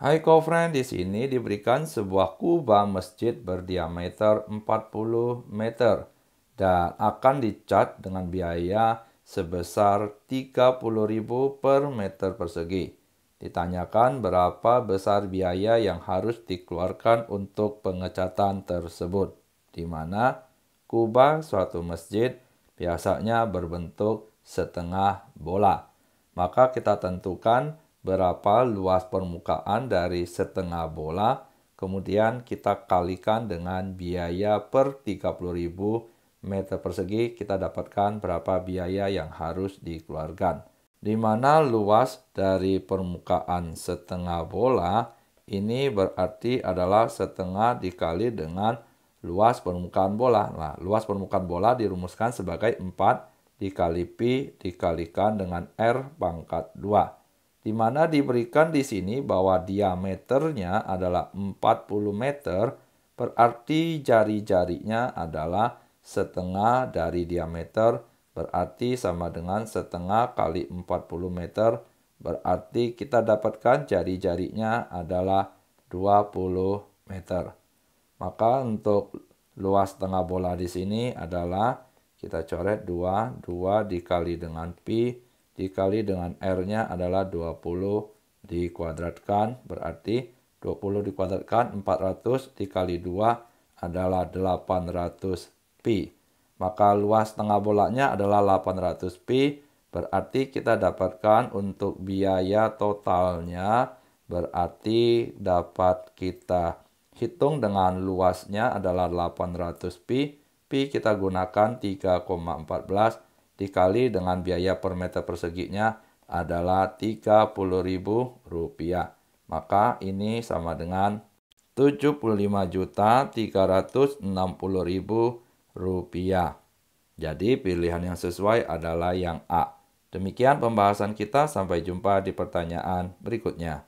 Hai kawan, di sini diberikan sebuah kubah masjid berdiameter 40 meter dan akan dicat dengan biaya sebesar 30.000 per meter persegi. Ditanyakan berapa besar biaya yang harus dikeluarkan untuk pengecatan tersebut, di mana kubah suatu masjid biasanya berbentuk setengah bola. Maka kita tentukan berapa luas permukaan dari setengah bola, kemudian kita kalikan dengan biaya per 30.000 meter persegi, kita dapatkan berapa biaya yang harus dikeluarkan. Di mana luas dari permukaan setengah bola ini berarti adalah setengah dikali dengan luas permukaan bola. Nah, luas permukaan bola dirumuskan sebagai 4 dikali pi dikalikan dengan R pangkat 2 di mana diberikan di sini bahwa diameternya adalah 40 meter, berarti jari-jarinya adalah setengah dari diameter, berarti sama dengan setengah kali 40 meter, berarti kita dapatkan jari-jarinya adalah 20 meter. Maka untuk luas tengah bola di sini adalah kita coret 2, 2 dikali dengan pi, dikali dengan R-nya adalah 20 dikuadratkan berarti 20 dikuadratkan 400 dikali 2 adalah 800 pi. Maka luas tengah bolanya adalah 800 pi berarti kita dapatkan untuk biaya totalnya berarti dapat kita hitung dengan luasnya adalah 800 pi. Pi kita gunakan 3,14 dikali dengan biaya per meter perseginya adalah Rp30.000. Maka ini sama dengan Rp75.360.000. Jadi pilihan yang sesuai adalah yang A. Demikian pembahasan kita, sampai jumpa di pertanyaan berikutnya.